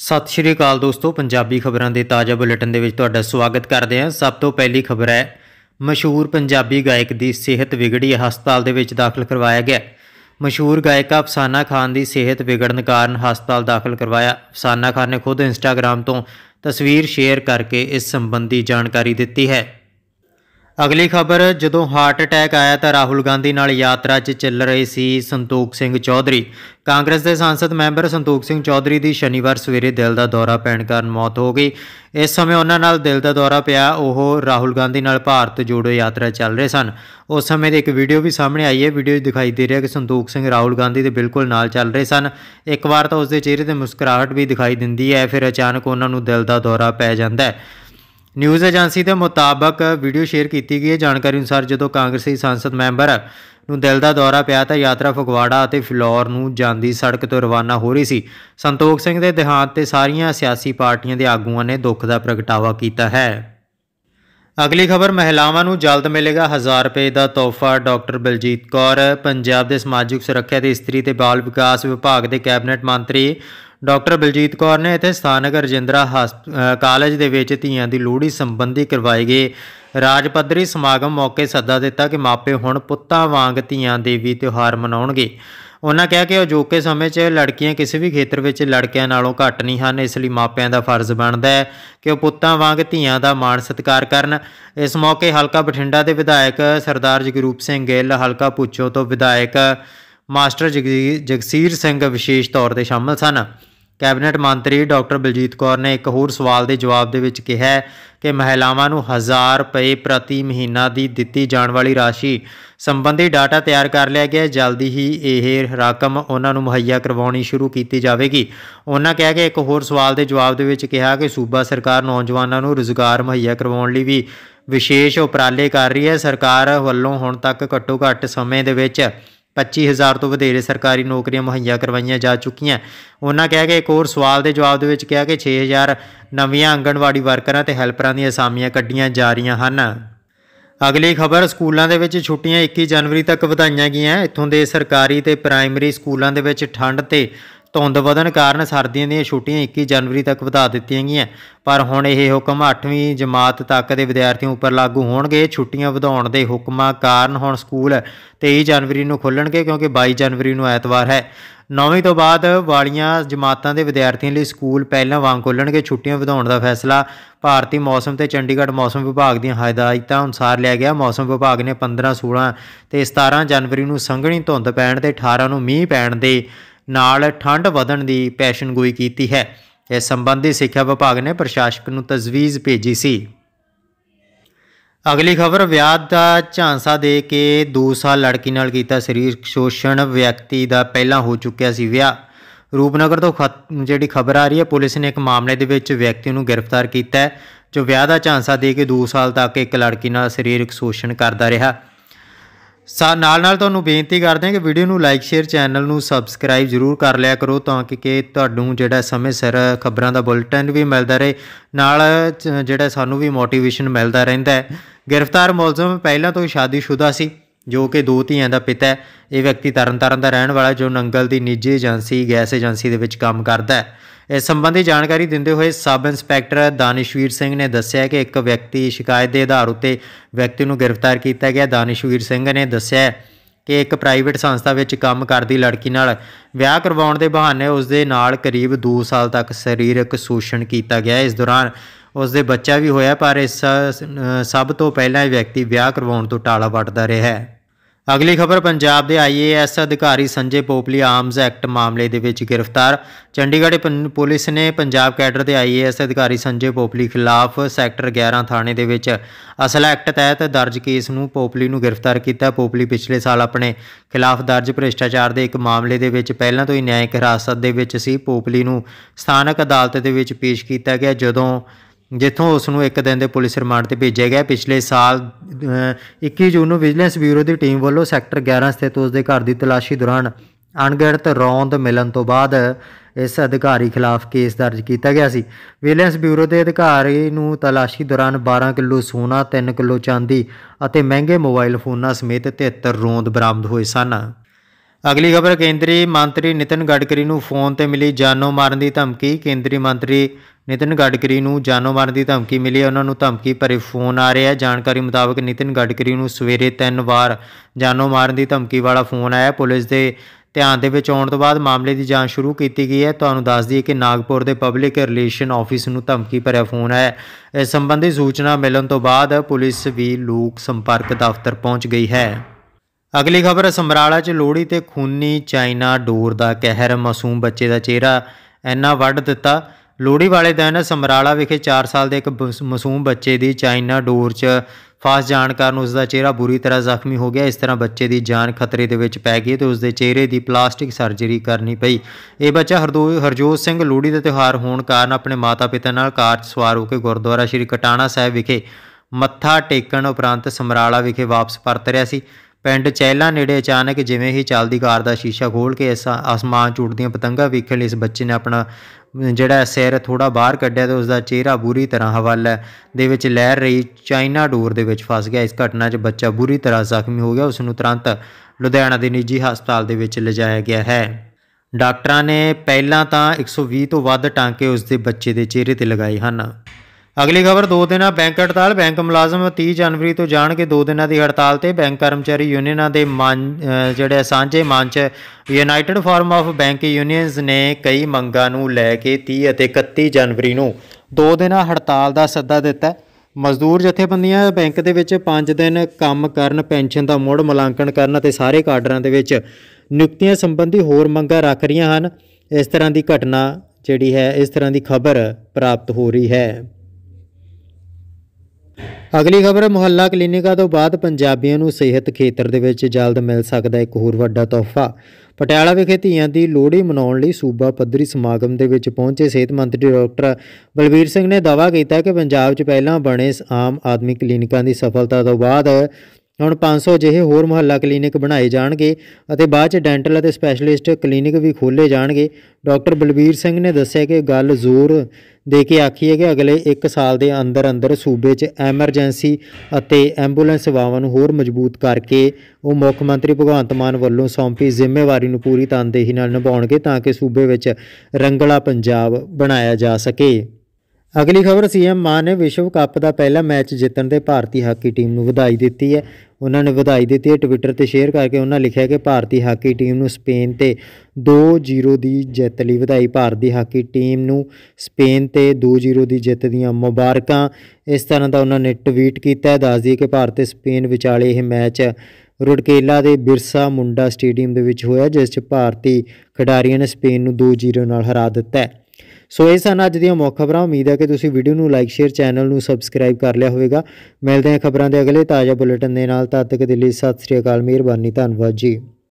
ਸਤਿ ਸ਼੍ਰੀ ਅਕਾਲ ਦੋਸਤੋ ਪੰਜਾਬੀ ਖਬਰਾਂ ਦੇ ਤਾਜ਼ਾ ਬੁਲੇਟਿਨ ਦੇ ਵਿੱਚ ਤੁਹਾਡਾ ਸਵਾਗਤ ਕਰਦੇ ਹਾਂ ਸਭ ਤੋਂ ਪਹਿਲੀ ਖਬਰ ਹੈ ਮਸ਼ਹੂਰ ਪੰਜਾਬੀ ਗਾਇਕ ਦੀ ਸਿਹਤ ਵਿਗੜੀ ਹਸਪਤਾਲ ਦੇ ਵਿੱਚ ਦਾਖਲ ਕਰਵਾਇਆ ਗਿਆ ਮਸ਼ਹੂਰ ਗਾਇਕਾ ਅਫਸਾਨਾ ਖਾਨ ਦੀ ਸਿਹਤ ਵਿਗੜਨ ਕਾਰਨ ਹਸਪਤਾਲ ਦਾਖਲ ਕਰਵਾਇਆ ਅਫਸਾਨਾ ਖਾਨ ਨੇ ਖੁਦ ਇੰਸਟਾਗ੍ਰam ਤੋਂ ਤਸਵੀਰ ਸ਼ੇਅਰ ਕਰਕੇ ਇਸ ਸੰਬੰਧੀ ਜਾਣਕਾਰੀ ਦਿੱਤੀ ਹੈ ਅਗਲੀ ਖਬਰ ਜਦੋਂ ਹਾਰਟ ਅਟੈਕ ਆਇਆ ਤਾਂ ਰਾਹੁਲ ਗਾਂਧੀ ਨਾਲ ਯਾਤਰਾ 'ਚ ਚੱਲ ਰਹੇ ਸੀ ਸੰਤੋਖ ਸਿੰਘ ਚੌਧਰੀ ਕਾਂਗਰਸ ਦੇ ਸੰਸਦ ਮੈਂਬਰ ਸੰਤੋਖ ਸਿੰਘ ਚੌਧਰੀ ਦੀ ਸ਼ਨੀਵਾਰ ਸਵੇਰੇ ਦਿਲ ਦਾ ਦੌਰਾ ਪੈਣ ਕਾਰਨ ਮੌਤ ਹੋ ਗਈ ਇਸ ਸਮੇਂ ਉਹਨਾਂ ਨਾਲ ਦਿਲ ਦਾ ਦੌਰਾ ਪਿਆ ਉਹ ਰਾਹੁਲ ਗਾਂਧੀ ਨਾਲ ਭਾਰਤ ਜੋੜੋ ਯਾਤਰਾ ਚੱਲ ਰਹੇ ਸਨ ਉਸ ਸਮੇਂ ਦੀ ਇੱਕ ਵੀਡੀਓ ਵੀ ਸਾਹਮਣੇ ਆਈ ਹੈ ਵੀਡੀਓ ਦਿਖਾਈ ਦੇ ਰਿਹਾ ਕਿ ਸੰਤੋਖ ਸਿੰਘ ਰਾਹੁਲ ਗਾਂਧੀ ਦੇ ਬਿਲਕੁਲ ਨਾਲ ਚੱਲ ਰਹੇ ਸਨ ਇੱਕ ਵਾਰ ਤਾਂ ਉਸ ਦੇ ਚਿਹਰੇ ਤੇ ਮੁਸਕਰਾਹਟ ਵੀ ਦਿਖਾਈ ਦਿੰਦੀ ਹੈ ਫਿਰ ਅਚਾਨਕ ਉਹਨਾਂ ਨੂੰ ਦਿਲ ਦਾ ਦੌਰਾ ਪੈ ਜਾਂਦਾ ਹੈ ਨਿਊਜ਼ ਏਜੰਸੀ ਦੇ ਮੁਤਾਬਕ ਵੀਡੀਓ ਸ਼ੇਅਰ ਕੀਤੀ ਗਈ ਹੈ ਜਾਣਕਾਰੀ ਅਨੁਸਾਰ ਜਦੋਂ ਕਾਂਗਰਸੀ ਸੰਸਦ ਮੈਂਬਰ ਨੂੰ ਦਿਲ ਦਾ ਦੌਰਾ ਪਿਆ ਤਾਂ ਯਾਤਰਾ ਫਗਵਾੜਾ ਅਤੇ ਫਲੋਰ ਨੂੰ ਜਾਂਦੀ ਸੜਕ ਤੋਂ ਰਵਾਨਾ ਹੋ ਰਹੀ ਸੀ ਸੰਤੋਖ ਸਿੰਘ ਦੇ ਦਿਹਾਂਤ ਤੇ ਸਾਰੀਆਂ ਸਿਆਸੀ ਪਾਰਟੀਆਂ ਦੇ ਆਗੂਆਂ ਨੇ ਦੁੱਖ ਦਾ ਪ੍ਰਗਟਾਵਾ ਕੀਤਾ ਹੈ ਅਗਲੀ ਖਬਰ ਮਹਿਲਾਵਾਂ ਨੂੰ ਜਲਦ ਮਿਲੇਗਾ 1000 ਰੁਪਏ ਦਾ ਤੋਹਫਾ ਡਾਕਟਰ ਬਲਜੀਤ ਕੌਰ ਪੰਜਾਬ ਦੇ ਸਮਾਜਿਕ ਸੁਰੱਖਿਆ ਤੇ ਇਸਤਰੀ ਤੇ ਬਾਲ ਵਿਕਾਸ ਵਿਭਾਗ ਦੇ ਕੈਬਨਿਟ ਮੰਤਰੀ ਡਾਕਟਰ ਬਲਜੀਤ ਕੌਰ ਨੇ ਇੱਥੇ ਸਥਾਨਕ ਰਜਿੰਦਰਾ ਕਾਲਜ ਦੇ ਵਿੱਚ ਧੀਆਂ ਦੀ ਲੋਹੜੀ ਸੰਬੰਧੀ ਕਰਵਾਏ ਗਏ ਰਾਜ ਪੱਧਰੀ ਸਮਾਗਮ ਮੌਕੇ ਸੱਦਾ ਦਿੱਤਾ ਕਿ ਮਾਪੇ ਹੁਣ ਪੁੱਤਾਂ ਵਾਂਗ ਧੀਆਂ ਦੇ ਵੀ ਤਿਉਹਾਰ ਮਨਾਉਣਗੇ ਉਹਨਾਂ ਕਿਹਾ ਕਿ ਅਜੋਕੇ ਸਮੇਂ 'ਚ ਲੜਕੀਆਂ ਕਿਸੇ ਵੀ ਖੇਤਰ ਵਿੱਚ ਲੜਕਿਆਂ ਨਾਲੋਂ ਘੱਟ ਨਹੀਂ ਹਨ ਇਸ ਲਈ ਮਾਪਿਆਂ ਦਾ ਫਰਜ਼ ਬਣਦਾ ਹੈ ਕਿ ਉਹ ਪੁੱਤਾਂ ਵਾਂਗ ਧੀਆਂ ਦਾ ਮਾਣ ਸਤਿਕਾਰ ਕਰਨ ਇਸ ਮੌਕੇ ਹਲਕਾ ਬਠਿੰਡਾ ਦੇ ਵਿਧਾਇਕ ਸਰਦਾਰ ਜਗਰੂਪ ਸਿੰਘ ਗਿੱਲ ਹਲਕਾ ਪੁੱਛੋ ਤੋਂ ਵਿਧਾਇਕ ਮਾਸਟਰ ਜਗਸੀਰ ਸਿੰਘ ਵਿਸ਼ੇਸ਼ ਤੌਰ ਤੇ ਸ਼ਾਮਲ ਸਨ ਕੈਬਨਿਟ ਮੰਤਰੀ ਡਾਕਟਰ ਬਲਜੀਤ ਕੌਰ ਨੇ ਇੱਕ ਹੋਰ ਸਵਾਲ ਦੇ ਜਵਾਬ ਦੇ ਵਿੱਚ ਕਿਹਾ ਕਿ ਮਹਿਲਾਵਾਂ ਨੂੰ 1000 ਰੁਪਏ ਪ੍ਰਤੀ ਮਹੀਨਾ ਦੀ ਦਿੱਤੀ ਜਾਣ ਵਾਲੀ ਰਾਸ਼ੀ ਸੰਬੰਧੀ ਡਾਟਾ ਤਿਆਰ ਕਰ ਲਿਆ ਗਿਆ ਜਲਦੀ ਹੀ ਇਹ ਰਕਮ ਉਹਨਾਂ ਨੂੰ ਮੁਹੱਈਆ ਕਰਵਾਉਣੀ ਸ਼ੁਰੂ ਕੀਤੀ ਜਾਵੇਗੀ ਉਹਨਾਂ ਕਹਿ ਕੇ ਇੱਕ ਹੋਰ ਸਵਾਲ ਦੇ ਜਵਾਬ ਦੇ ਵਿੱਚ ਕਿਹਾ ਕਿ ਸੂਬਾ ਸਰਕਾਰ ਨੌਜਵਾਨਾਂ ਨੂੰ ਰੋਜ਼ਗਾਰ ਮੁਹੱਈਆ ਕਰਵਾਉਣ ਲਈ ਵੀ ਵਿਸ਼ੇਸ਼ ਉਪਰਾਲੇ ਕਰ ਰਹੀ ਹੈ ਸਰਕਾਰ ਵੱਲੋਂ ਹੁਣ ਤੱਕ ਘੱਟੋ-ਘੱਟ ਸਮੇਂ ਦੇ ਵਿੱਚ 25000 ਤੋਂ ਵਧੇਰੇ ਸਰਕਾਰੀ ਨੌਕਰੀਆਂ ਮੁਹੱਈਆ ਕਰਵਾਈਆਂ ਜਾ ਚੁੱਕੀਆਂ ਉਹਨਾਂ ਕਹਿ ਕੇ ਇੱਕ ਹੋਰ ਸਵਾਲ ਦੇ ਜਵਾਬ ਦੇ ਵਿੱਚ ਕਿਹਾ ਕਿ 6000 ਨਵੀਆਂ ਆਂਗਣਵਾੜੀ ਵਰਕਰਾਂ ਤੇ ਹੈਲਪਰਾਂ ਦੀਆਂ ਅਸਾਮੀਆਂ ਕੱਢੀਆਂ ਜਾ ਰਹੀਆਂ ਹਨ ਅਗਲੀ ਖਬਰ ਸਕੂਲਾਂ ਦੇ ਵਿੱਚ ਛੁੱਟੀਆਂ 21 ਜਨਵਰੀ ਤੱਕ ਵਧਾਈਆਂ ਗਈਆਂ ਇੱਥੋਂ ਦੇ ਸਰਕਾਰੀ ਤੇ ਪ੍ਰਾਇਮਰੀ ਸਕੂਲਾਂ ਦੇ ਵਿੱਚ ਠੰਡ ਤੇ ਧੁੰਦ ਵਧਣ ਕਾਰਨ ਸਰਦੀਆਂ ਦੀਆਂ ਛੁੱਟੀਆਂ 21 ਜਨਵਰੀ ਤੱਕ ਵਧਾ ਦਿੱਤੀਆਂ ਗਈਆਂ ਪਰ ਹੁਣ ਇਹ ਹੁਕਮ 8ਵੀਂ ਜਮਾਤ ਤੱਕ ਦੇ ਵਿਦਿਆਰਥੀਆਂ ਉੱਪਰ ਲਾਗੂ ਹੋਣਗੇ ਛੁੱਟੀਆਂ ਵਧਾਉਣ ਦੇ ਹੁਕਮਾਂ ਕਾਰਨ ਹੁਣ ਸਕੂਲ 23 ਜਨਵਰੀ ਨੂੰ ਖੁੱਲਣਗੇ ਕਿਉਂਕਿ 22 ਜਨਵਰੀ ਨੂੰ ਐਤਵਾਰ ਹੈ 9ਵੀਂ ਤੋਂ ਬਾਅਦ ਵਾਲੀਆਂ ਜਮਾਤਾਂ ਦੇ ਵਿਦਿਆਰਥੀਆਂ ਲਈ ਸਕੂਲ ਪਹਿਲਾਂ ਵਾਂਗ ਖੋਲਣਗੇ ਛੁੱਟੀਆਂ ਵਧਾਉਣ ਦਾ ਫੈਸਲਾ ਭਾਰਤੀ ਮੌਸਮ ਤੇ ਚੰਡੀਗੜ੍ਹ ਮੌਸਮ ਵਿਭਾਗ ਦੀਆਂ ਹਦਾਇਤਾਂ ਅਨੁਸਾਰ ਲਿਆ ਗਿਆ ਮੌਸਮ ਵਿਭਾਗ ਨੇ 15 16 ਤੇ 17 ਜਨਵਰੀ ਨੂੰ ਸੰਘਣੀ ਧੁੰਦ ਪੈਣ ਤੇ 18 ਨੂੰ ਮੀਂਹ ਪੈਣ ਦੇ ਨਾਲ ਠੰਡ ਵਧਣ ਦੀ ਪੈਸ਼ਨਗੋਈ ਕੀਤੀ ਹੈ ਇਸ ਸੰਬੰਧੀ ਸਿੱਖਿਆ ਵਿਭਾਗ ਨੇ ਪ੍ਰਸ਼ਾਸਕ ਨੂੰ ਤਜਵੀਜ਼ ਭੇਜੀ ਸੀ ਅਗਲੀ ਖਬਰ ਵਿਆਹ ਦਾ ਝਾਂਸਾ ਦੇ ਕੇ 2 ਸਾਲ ਲੜਕੀ ਨਾਲ ਕੀਤਾ ਸਰੀਰਕ ਸ਼ੋਸ਼ਣ ਵਿਅਕਤੀ ਦਾ ਪਹਿਲਾਂ ਹੋ ਚੁੱਕਿਆ ਸੀ ਵਿਆਹ ਰੂਪਨਗਰ ਤੋਂ ਜਿਹੜੀ ਖਬਰ ਆ ਰਹੀ ਹੈ ਪੁਲਿਸ ਨੇ ਇੱਕ ਮਾਮਲੇ ਦੇ ਵਿੱਚ ਵਿਅਕਤੀ ਨੂੰ ਗ੍ਰਿਫਤਾਰ ਕੀਤਾ ਜੋ ਵਿਆਹ ਦਾ ਝਾਂਸਾ ਦੇ ਕੇ 2 ਸਾਲ ਤੱਕ ਇੱਕ ਲੜਕੀ ਨਾਲ ਸਰੀਰਕ ਸ਼ੋਸ਼ਣ ਕਰਦਾ ਰਿਹਾ ਸਾ ਨਾਲ ਨਾਲ ਤੁਹਾਨੂੰ ਬੇਨਤੀ ਕਰਦੇ ਹਾਂ ਕਿ ਵੀਡੀਓ ਨੂੰ ਲਾਈਕ ਸ਼ੇਅਰ ਚੈਨਲ ਨੂੰ ਸਬਸਕ੍ਰਾਈਬ ਜ਼ਰੂਰ ਕਰ ਲਿਆ ਕਰੋ ਤਾਂ ਕਿ ਤੁਹਾਨੂੰ ਜਿਹੜਾ ਸਮੇਂ ਸਿਰ ਖਬਰਾਂ ਦਾ ਬੁਲਟਨ ਵੀ ਮਿਲਦਾ ਰਹੇ ਨਾਲ ਜਿਹੜਾ ਸਾਨੂੰ ਵੀ ਮੋਟੀਵੇਸ਼ਨ ਮਿਲਦਾ ਰਹਿੰਦਾ ਹੈ ਗ੍ਰਿਫਤਾਰ ਮੁਲਜ਼ਮ ਪਹਿਲਾਂ ਤੋਂ ਹੀ ਸ਼ਾਦੀशुदा ਸੀ ਜੋ ਕਿ ਦੋ ਧੀਆਂ ਦਾ ਪਿਤਾ ਹੈ ਇਹ ਵਿਅਕਤੀ ਤਰਨਤਾਰਨ ਦਾ ਰਹਿਣ ਵਾਲਾ ਜੋ ਨੰਗਲ ਦੀ ਨਿੱਜੀ ਏਜੰਸੀ ਗੈਸ ਏਜੰਸੀ ਦੇ ਵਿੱਚ ਕੰਮ ਕਰਦਾ ਹੈ ਇਸ ਸੰਬੰਧੀ ਜਾਣਕਾਰੀ ਦਿੰਦੇ ਹੋਏ ਸਬ ਇੰਸਪੈਕਟਰ ਦਾਨਿਸ਼ਵੀਰ ਸਿੰਘ ਨੇ ਦੱਸਿਆ ਕਿ ਇੱਕ ਵਿਅਕਤੀ ਸ਼ਿਕਾਇਤ ਦੇ ਆਧਾਰ ਉੱਤੇ ਵਿਅਕਤੀ ਨੂੰ ਗ੍ਰਿਫਤਾਰ ਕੀਤਾ ਗਿਆ ਦਾਨਿਸ਼ਵੀਰ ਸਿੰਘ ਨੇ ਦੱਸਿਆ ਕਿ ਇੱਕ ਪ੍ਰਾਈਵੇਟ ਸੰਸਥਾ ਵਿੱਚ ਕੰਮ ਕਰਦੀ ਲੜਕੀ ਨਾਲ ਵਿਆਹ ਕਰਵਾਉਣ ਦੇ ਬਹਾਨੇ ਉਸ ਦੇ ਨਾਲ ਕਰੀਬ 2 ਸਾਲ ਤੱਕ ਸਰੀਰਕ ਸ਼ੋਸ਼ਣ ਕੀਤਾ ਗਿਆ ਇਸ ਦੌਰਾਨ ਉਸ ਦੇ ਬੱਚਾ ਵੀ ਹੋਇਆ ਪਰ ਇਸ ਸਭ ਤੋਂ ਪਹਿਲਾਂ ਇਹ ਵਿਅਕਤੀ ਵਿਆਹ ਕਰਵਾਉਣ ਤੋਂ ਟਾਲਾ ਵੱਟਦਾ ਰਿਹਾ ਹੈ ਅਗਲੀ ਖਬਰ ਪੰਜਾਬ ਦੇ ਆਈਏਐਸ ਅਧਿਕਾਰੀ ਸੰਜੇ ਪੋਪਲੀ ਆਰਮਸ ਐਕਟ ਮਾਮਲੇ ਦੇ ਵਿੱਚ ਗ੍ਰਿਫਤਾਰ ਚੰਡੀਗੜ੍ਹ ਪੁਲਿਸ ਨੇ ਪੰਜਾਬ ਕੈਡਰ ਦੇ ਆਈਏਐਸ ਅਧਿਕਾਰੀ ਸੰਜੇ ਪੋਪਲੀ ਖਿਲਾਫ ਸੈਕਟਰ 11 ਥਾਣੇ ਦੇ ਵਿੱਚ ਅਸਲ ਐਕਟ ਤਹਿਤ ਦਰਜ ਕੇਸ ਨੂੰ ਪੋਪਲੀ ਨੂੰ ਗ੍ਰਿਫਤਾਰ ਕੀਤਾ ਪੋਪਲੀ ਪਿਛਲੇ ਸਾਲ ਆਪਣੇ ਖਿਲਾਫ ਦਰਜ ਭ੍ਰਿਸ਼ਟਾਚਾਰ ਦੇ ਇੱਕ ਮਾਮਲੇ ਦੇ ਵਿੱਚ ਪਹਿਲਾਂ ਤੋਂ ਹੀ ਨਿਆਂਇਕ ਹਿਰਾਸਤ ਦੇ ਵਿੱਚ ਸੀ ਪੋਪਲੀ ਨੂੰ ਸਥਾਨਕ ਅਦਾਲਤ ਦੇ ਵਿੱਚ ਪੇਸ਼ ਕੀਤਾ ਗਿਆ ਜਦੋਂ ਜਿੱਥੋਂ ਉਸ ਨੂੰ ਇੱਕ ਦਿਨ ਦੇ ਪੁਲਿਸ ਰਿਮਾਂਡ ਤੇ ਭੇਜਿਆ ਗਿਆ ਪਿਛਲੇ ਸਾਲ 21 ਜੂਨ ਨੂੰ ਵਿਜੀਲੈਂਸ ਬਿਊਰੋ ਦੀ ਟੀਮ ਵੱਲੋਂ ਸੈਕਟਰ 11 ਸਥਿਤ ਉਸ ਦੇ ਘਰ ਦੀ ਤਲਾਸ਼ੀ ਦੌਰਾਨ ਅਣਗਿਣਤ ਰੌਂਦ ਮਿਲਣ ਤੋਂ ਬਾਅਦ ਇਸ ਅਧਿਕਾਰੀ ਖਿਲਾਫ ਕੇਸ ਦਰਜ ਕੀਤਾ ਗਿਆ ਸੀ ਵਿਜੀਲੈਂਸ ਬਿਊਰੋ ਦੇ ਅਧਿਕਾਰੀ ਨੂੰ ਤਲਾਸ਼ੀ ਦੌਰਾਨ 12 ਕਿਲੋ ਸੋਨਾ 3 ਕਿਲੋ ਚਾਂਦੀ ਅਤੇ ਮਹਿੰਗੇ ਮੋਬਾਈਲ ਫੋਨਾਂ ਸਮੇਤ 73 ਰੌਂਦ ਬਰਾਮਦ ਹੋਏ ਸਨ ਅਗਲੀ ਖਬਰ ਕੇਂਦਰੀ ਮੰਤਰੀ ਨਿਤਨ ਗਡਕਰੀ ਨੂੰ ਫੋਨ ਤੇ ਮਿਲੀ ਜਾਨੋਂ ਮਾਰਨ ਦੀ ਧਮਕੀ ਕੇਂਦਰੀ ਮੰਤਰੀ ਨਿਤਨ ਗਡਕਰੀ ਨੂੰ ਜਾਨੋਂ ਮਾਰਨ ਦੀ ਧਮਕੀ ਮਿਲੀ ਉਹਨਾਂ ਨੂੰ ਧਮਕੀ ਭਰੇ ਫੋਨ ਆ ਰਿਹਾ ਜਾਣਕਾਰੀ ਮੁਤਾਬਕ ਨਿਤਨ ਗਡਕਰੀ ਨੂੰ ਸਵੇਰੇ ਤਿੰਨ ਵਾਰ ਜਾਨੋਂ ਮਾਰਨ ਦੀ ਧਮਕੀ ਵਾਲਾ ਫੋਨ ਆਇਆ ਪੁਲਿਸ ਦੇ ਧਿਆਨ ਦੇ ਵਿੱਚ ਆਉਣ ਤੋਂ ਬਾਅਦ ਮਾਮਲੇ ਦੀ ਜਾਂਚ ਸ਼ੁਰੂ ਕੀਤੀ ਗਈ ਹੈ ਤੁਹਾਨੂੰ ਦੱਸ ਦਈਏ ਕਿ ਨਾਗਪੁਰ ਦੇ ਪਬਲਿਕ ਰਿਲੇਸ਼ਨ ਆਫਿਸ ਨੂੰ ਧਮਕੀ ਭਰਿਆ ਫੋਨ ਆਇਆ ਇਸ ਸੰਬੰਧੀ ਸੂਚਨਾ ਮਿਲਣ ਤੋਂ ਬਾਅਦ ਪੁਲਿਸ ਵੀ ਲੋਕ ਸੰਪਰਕ ਦਫ਼ਤਰ ਪਹੁੰਚ ਗਈ ਹੈ ਅਗਲੀ ਖਬਰ ਸਮਰਾਲਾ 'ਚ ਲੋਹੜੀ ਤੇ ਖੂਨੀ ਚਾਈਨਾ ਡੋਰ ਦਾ ਕਹਿਰ ਮਾਸੂਮ ਬੱਚੇ ਦਾ ਚਿਹਰਾ ਐਨਾ ਵੱਢ ਦਿੱਤਾ ਲੋਹੜੀ ਵਾਲੇ ਦਿਨ ਸਮਰਾਲਾ ਵਿਖੇ 4 ਸਾਲ ਦੇ ਇੱਕ ਮਾਸੂਮ ਬੱਚੇ ਦੀ ਚਾਈਨਾ ਡੋਰ 'ਚ ਫਾਸ ਜਾਣ ਕਾਰਨ ਉਸ ਦਾ ਚਿਹਰਾ ਬੁਰੀ ਤਰ੍ਹਾਂ ਜ਼ਖਮੀ ਹੋ ਗਿਆ ਇਸ ਤਰ੍ਹਾਂ ਬੱਚੇ ਦੀ ਜਾਨ ਖਤਰੇ ਦੇ ਵਿੱਚ ਪੈ ਗਈ ਤੇ ਉਸ ਦੇ ਚਿਹਰੇ ਦੀ ਪਲਾਸਟਿਕ ਸਰਜਰੀ ਕਰਨੀ ਪਈ ਇਹ ਬੱਚਾ ਹਰਜੋਤ ਸਿੰਘ ਲੋਹੜੀ ਦਾ ਤਿਉਹਾਰ ਹੋਣ ਕਾਰਨ ਆਪਣੇ ਮਾਤਾ-ਪਿਤਾ ਨਾਲ ਕਾਰ 'ਚ ਸਵਾਰ ਹੋ ਕੇ ਗੁਰਦੁਆਰਾ ਸ਼੍ਰੀ ਕਟਾਣਾ ਸਾਹਿਬ ਵਿਖੇ ਮੱਥਾ ਟੇਕਣ ਉਪਰੰਤ ਸਮਰਾਲਾ ਵਿਖੇ ਵਾਪਸ ਪਰਤ ਰਿਹਾ ਸੀ ਪਿੰਡ ਚੈਲਾ ਨੇੜੇ ਅਚਾਨਕ ਜਿਵੇਂ ਹੀ ਚੱਲਦੀ ਕਾਰ ਦਾ ਸ਼ੀਸ਼ਾ ਖੋਲ ਕੇ ਆਸਮਾਨ ਚੁੱਟਦੀਆਂ ਪਤੰਗਾਂ ਵੇਖਣ ਲਈ ਇਸ ਬੱਚੇ ਨੇ ਆਪਣਾ ਜਿਹੜਾ ਸਿਰ ਥੋੜਾ ਬਾਹਰ ਕੱਢਿਆ ਤੇ ਉਸ ਦਾ ਚਿਹਰਾ ਬੁਰੀ ਤਰ੍ਹਾਂ ਹਵਾਲਾ ਦੇ ਵਿੱਚ ਲਹਿਰ ਰਹੀ ਚਾਈਨਾ ਡੋਰ ਦੇ ਵਿੱਚ ਫਸ ਗਿਆ ਇਸ ਘਟਨਾ 'ਚ ਬੱਚਾ ਬੁਰੀ ਤਰ੍ਹਾਂ ਜ਼ਖਮੀ ਹੋ ਗਿਆ ਉਸ ਨੂੰ ਤੁਰੰਤ ਲੁਧਿਆਣਾ ਦੇ ਨਿੱਜੀ ਹਸਪਤਾਲ ਦੇ ਵਿੱਚ ਲਿਜਾਇਆ ਗਿਆ ਹੈ ਡਾਕਟਰਾਂ ਨੇ ਪਹਿਲਾਂ ਤਾਂ 120 ਤੋਂ ਵੱਧ ਟਾਂਕੇ ਉਸ ਦੇ ਬੱਚੇ ਦੇ ਚਿਹਰੇ ਤੇ ਲਗਾਏ ਹਨ ਅਗਲੀ ਖਬਰ 2 ਦਿਨਾਂ ਬੈਂਕ ਹੜਤਾਲ ਬੈਂਕ ਮੁਲਾਜ਼ਮ 30 ਜਨਵਰੀ ਤੋਂ ਜਾਣਗੇ 2 ਦਿਨਾਂ ਦੀ ਹੜਤਾਲ ਤੇ ਬੈਂਕ ਕਰਮਚਾਰੀ ਯੂਨੀਅਨਾਂ ਦੇ ਜਿਹੜੇ ਸਾਂਝੇ ਮੰਚ united forum of bank unions ਨੇ ਕਈ ਮੰਗਾਂ ਨੂੰ ਲੈ ਕੇ 30 ਅਤੇ 31 ਜਨਵਰੀ ਨੂੰ 2 ਦਿਨਾਂ ਹੜਤਾਲ ਦਾ ਸੱਦਾ ਦਿੱਤਾ ਮਜ਼ਦੂਰ ਜਥੇਬੰਦੀਆਂ ਬੈਂਕ ਦੇ ਵਿੱਚ 5 ਦਿਨ ਕੰਮ ਕਰਨ ਪੈਨਸ਼ਨ ਦਾ ਮੁੜ ਮੁਲਾਂਕਣ ਕਰਨ ਅਤੇ ਸਾਰੇ ਕਾਡਰਾਂ ਦੇ ਵਿੱਚ ਨਿਯੁਕਤੀਆਂ ਸੰਬੰਧੀ ਹੋਰ ਮੰਗਾਂ ਰੱਖ ਰਹੀਆਂ ਹਨ ਇਸ ਤਰ੍ਹਾਂ ਦੀ ਘਟਨਾ ਜਿਹੜੀ ਹੈ ਇਸ ਤਰ੍ਹਾਂ ਦੀ ਖਬਰ ਪ੍ਰਾਪਤ ਹੋ ਰਹੀ ਹੈ ਅਗਲੀ ਖਬਰ ਮੁਹੱਲਾ ਕਲੀਨਿਕਾ ਤੋਂ ਬਾਅਦ ਪੰਜਾਬੀਆਂ ਨੂੰ ਸਿਹਤ ਖੇਤਰ ਦੇ ਵਿੱਚ ਜਲਦ ਮਿਲ ਸਕਦਾ ਇੱਕ ਹੋਰ ਵੱਡਾ ਤੋਹਫਾ ਪਟਿਆਲਾ ਵਿਖੇ ਧੀਆਂ ਦੀ ਲੋਹੜੀ ਮਨਾਉਣ ਲਈ ਸੂਬਾ ਪੱਧਰੀ ਸਮਾਗਮ ਦੇ ਵਿੱਚ ਪਹੁੰਚੇ ਸਿਹਤ ਮੰਤਰੀ ਡਾਕਟਰ ਬਲਬੀਰ ਸਿੰਘ ਨੇ ਦਾਵਾ ਕੀਤਾ ਕਿ ਪੰਜਾਬ 'ਚ ਪਹਿਲਾਂ ਬਣੇ ਆਮ ਆਦਮੀ ਕਲੀਨਿਕਾਂ ਦੀ ਸਫਲਤਾ ਤੋਂ ਬਾਅਦ ਹੁਣ 500 ਜਿਹੇ ਹੋਰ ਮਹੱਲਾ ਕਲੀਨਿਕ ਬਣਾਏ ਜਾਣਗੇ ਅਤੇ ਬਾਅਦ ਚ ਡੈਂਟਲ ਅਤੇ ਸਪੈਸ਼ਲਿਸਟ ਕਲੀਨਿਕ ਵੀ ਖੋਲੇ ਜਾਣਗੇ ਡਾਕਟਰ ਬਲਬੀਰ ਸਿੰਘ ਨੇ ਦੱਸਿਆ ਕਿ ਗੱਲ ਜ਼ੋਰ ਦੇ ਕੇ ਆਖੀ ਹੈ ਕਿ ਅਗਲੇ 1 ਸਾਲ ਦੇ ਅੰਦਰ ਅੰਦਰ ਸੂਬੇ 'ਚ ਐਮਰਜੈਂਸੀ ਅਤੇ ਐਂਬੂਲੈਂਸ ਸੇਵਾਵਾਂ ਨੂੰ ਹੋਰ ਮਜ਼ਬੂਤ ਕਰਕੇ ਉਹ ਮੁੱਖ ਮੰਤਰੀ ਭਗਵੰਤ ਮਾਨ ਵੱਲੋਂ ਸੌਂਪੀ ਜ਼ਿੰਮੇਵਾਰੀ ਨੂੰ ਪੂਰੀ ਤਨਦੇਹੀ ਨਾਲ ਨਿਭਾਉਣਗੇ ਤਾਂ ਕਿ ਸੂਬੇ ਵਿੱਚ ਰੰਗਲਾ ਪੰਜਾਬ ਬਣਾਇਆ ਜਾ ਸਕੇ ਅਗਲੀ ਖਬਰ ਸੀਐਮ ਮਾਨ ਨੇ ਵਿਸ਼ਵ ਕੱਪ ਦਾ ਪਹਿਲਾ ਮੈਚ ਜਿੱਤਣ ਦੇ ਭਾਰਤੀ ਹਾਕੀ ਟੀਮ ਨੂੰ ਵਧਾਈ ਦਿੱਤੀ ਹੈ ਉਹਨਾਂ ਨੇ ਵਧਾਈ ਦਿੱਤੀ ਹੈ ਟਵਿੱਟਰ ਤੇ ਸ਼ੇਅਰ ਕਰਕੇ ਉਹਨਾਂ ਲਿਖਿਆ ਕਿ ਭਾਰਤੀ ਹਾਕੀ ਟੀਮ ਨੂੰ ਸਪੇਨ ਤੇ 2-0 ਦੀ ਜਿੱਤ ਲਈ ਵਧਾਈ ਦੀ ਹਾਕੀ ਟੀਮ ਨੂੰ ਸਪੇਨ ਤੇ 2-0 ਦੀ ਜਿੱਤ ਦੀਆਂ ਮੁਬਾਰਕਾਂ ਇਸ ਤਰ੍ਹਾਂ ਦਾ ਉਹਨਾਂ ਨੇ ਟਵੀਟ ਕੀਤਾ ਦੱਸ ਦਈਏ ਕਿ ਭਾਰਤ ਤੇ ਸਪੇਨ ਵਿਚਾਲੇ ਇਹ ਮੈਚ ਰੁੜਕੇਲਾ ਦੇ ਬਿਰਸਾ ਮੁੰਡਾ ਸਟੇਡੀਅਮ ਦੇ ਵਿੱਚ ਹੋਇਆ ਜਿਸ 'ਚ ਭਾਰਤੀ ਖਿਡਾਰੀਆਂ ਨੇ ਸਪੇਨ ਨੂੰ 2-0 ਨਾਲ ਹਰਾ ਦਿੱਤਾ ਹੈ ਸੋ ਇਹ ਸਨ ਅੱਜ ਦੀਆਂ ਮੁੱਖ ਖਬਰਾਂ ਉਮੀਦ ਹੈ ਕਿ ਤੁਸੀਂ ਵੀਡੀਓ ਨੂੰ ਲਾਈਕ ਸ਼ੇਅਰ ਚੈਨਲ ਨੂੰ ਸਬਸਕ੍ਰਾਈਬ ਕਰ ਲਿਆ ਹੋਵੇਗਾ ਮਿਲਦੇ ਹਾਂ ਖਬਰਾਂ ਦੇ ਅਗਲੇ ਤਾਜ਼ਾ ਬੁਲੇਟਿਨ ਦੇ ਨਾਲ ਤਦ ਤੱਕ ਦਿੱਲੀ ਸਤਿ ਸ੍ਰੀ ਅਕਾਲ ਮਿਹਰਬਾਨੀ ਧੰਨਵਾਦ ਜੀ